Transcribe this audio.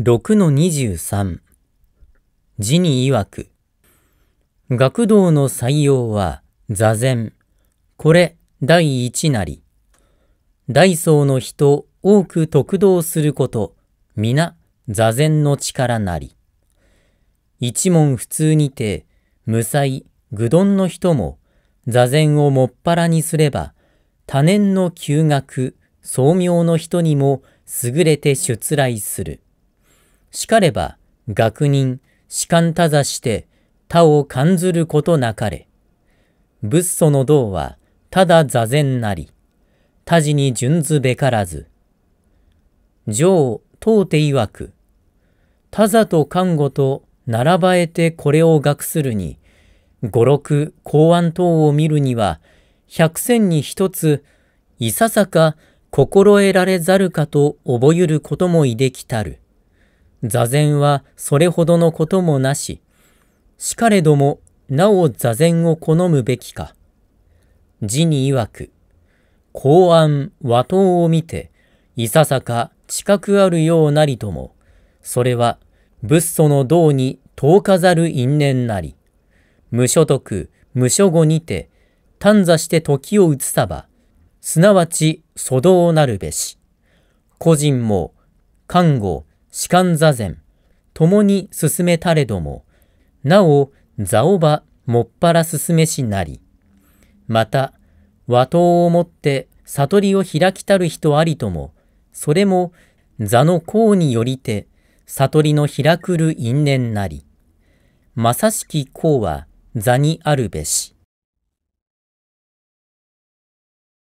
6-23字に曰く学童の採用は座禅これ第一なりソ層の人多く得道すること皆座禅の力なり一問普通にて無才愚鈍の人も座禅をもっぱらにすれば多年の休学宗明の人にも優れて出来する。叱れば学人、士官たざして、他を感ずることなかれ。仏祖の道は、ただ座禅なり、他事に準ずべからず。上、問て曰く、他座と看護と並ばえてこれを学するに、五六公安等を見るには、百戦に一つ、いささか心得られざるかと覚ゆることもいできたる。座禅はそれほどのこともなし、しかれどもなお座禅を好むべきか。字に曰く、公安和刀を見て、いささか近くあるようなりとも、それは仏祖の道に遠かざる因縁なり、無所得、無所後にて、探査して時を移さば、すなわち祖道なるべし。個人も、看護、士官座禅、共に進めたれども、なお、座をば、もっぱら進めしなり。また、和刀をもって悟りを開きたる人ありとも、それも座の功によりて、悟りの開くる因縁なり。まさしき功は座にあるべし。